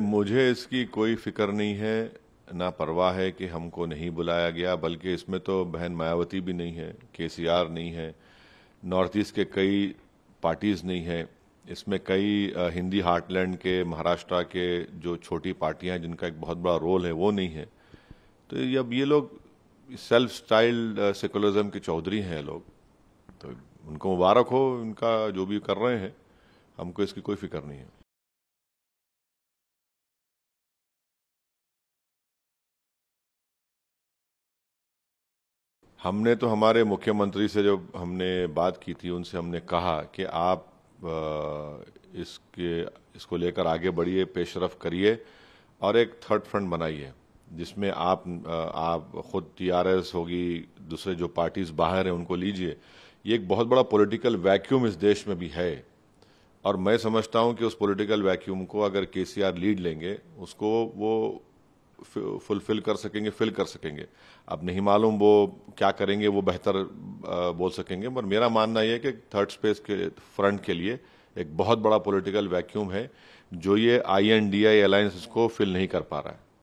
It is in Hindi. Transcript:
मुझे इसकी कोई फिक्र नहीं है ना परवाह है कि हमको नहीं बुलाया गया बल्कि इसमें तो बहन मायावती भी नहीं है के नहीं है नॉर्थ ईस्ट के कई पार्टीज नहीं है इसमें कई हिंदी हार्टलैंड के महाराष्ट्र के जो छोटी पार्टियां हैं जिनका एक बहुत बड़ा रोल है वो नहीं है तो अब ये लोग सेल्फ स्टाइल्ड सेकुलरिज्म के चौधरी हैं लोग तो उनको मुबारक हो उनका जो भी कर रहे हैं हमको इसकी कोई फिक्र नहीं है हमने तो हमारे मुख्यमंत्री से जो हमने बात की थी उनसे हमने कहा कि आप इसके इसको लेकर आगे बढ़िए पेशरफ करिए और एक थर्ड फ्रंट बनाइए जिसमें आप आप खुद टीआरएस होगी दूसरे जो पार्टीज बाहर हैं उनको लीजिए ये एक बहुत बड़ा पॉलिटिकल वैक्यूम इस देश में भी है और मैं समझता हूं कि उस पॉलिटिकल वैक्यूम को अगर केसीआर लीड लेंगे उसको वो फुलफिल कर सकेंगे फिल कर सकेंगे अब नहीं मालूम वो क्या करेंगे वो बेहतर बोल सकेंगे पर मेरा मानना यह है कि थर्ड स्पेस के फ्रंट के लिए एक बहुत बड़ा पॉलिटिकल वैक्यूम है जो ये I N D I alliance इसको फिल नहीं कर पा रहा है